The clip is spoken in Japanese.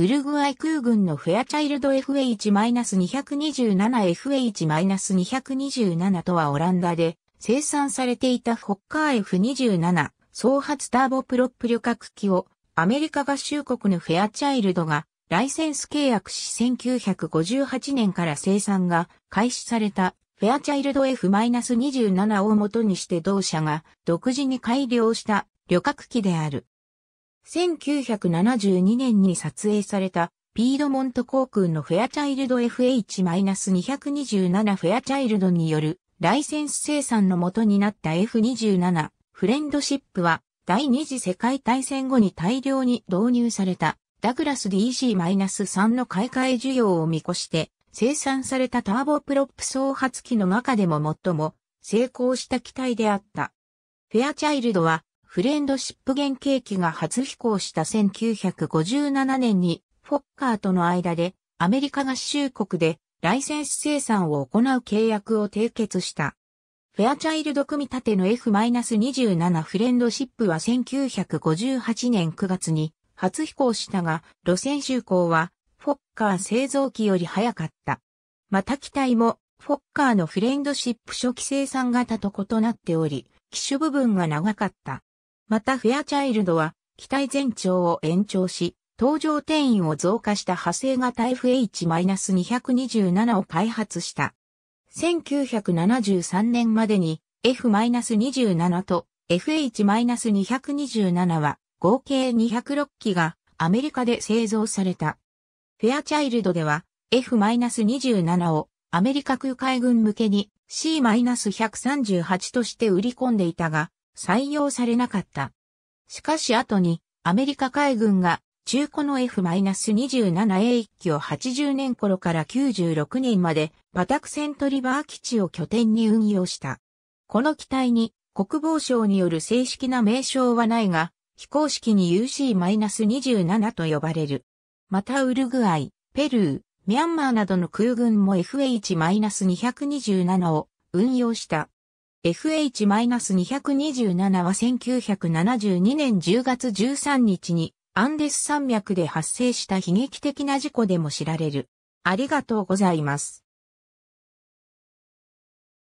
ウルグアイ空軍のフェアチャイルド FH-227FH-227 とはオランダで生産されていたフォッカー F27 総発ターボプロップ旅客機をアメリカ合衆国のフェアチャイルドがライセンス契約し1958年から生産が開始されたフェアチャイルド F-27 を元にして同社が独自に改良した旅客機である。1972年に撮影されたピードモント航空のフェアチャイルド FH-227 フェアチャイルドによるライセンス生産の元になった F-27 フレンドシップは第二次世界大戦後に大量に導入されたダグラス DC-3 の買い替え需要を見越して生産されたターボプロップ創発機の中でも最も成功した機体であった。フェアチャイルドはフレンドシップ原型機が初飛行した1957年に、フォッカーとの間で、アメリカ合衆国で、ライセンス生産を行う契約を締結した。フェアチャイルド組み立ての F-27 フレンドシップは1958年9月に初飛行したが、路線就航はフォッカー製造機より早かった。また機体もフォッカーのフレンドシップ初期生産型と異なっており、機種部分が長かった。またフェアチャイルドは、機体全長を延長し、搭乗定員を増加した派生型 FH-227 を開発した。1973年までに F-27 と FH-227 は合計206機がアメリカで製造された。フェアチャイルドでは F-27 をアメリカ空海軍向けに C-138 として売り込んでいたが、採用されなかった。しかし後にアメリカ海軍が中古の F-27A1 機を80年頃から96年までパタクセントリバー基地を拠点に運用した。この機体に国防省による正式な名称はないが、非公式に UC-27 と呼ばれる。またウルグアイ、ペルー、ミャンマーなどの空軍も FH-227 を運用した。FH-227 は1972年10月13日にアンデス山脈で発生した悲劇的な事故でも知られる。ありがとうございます。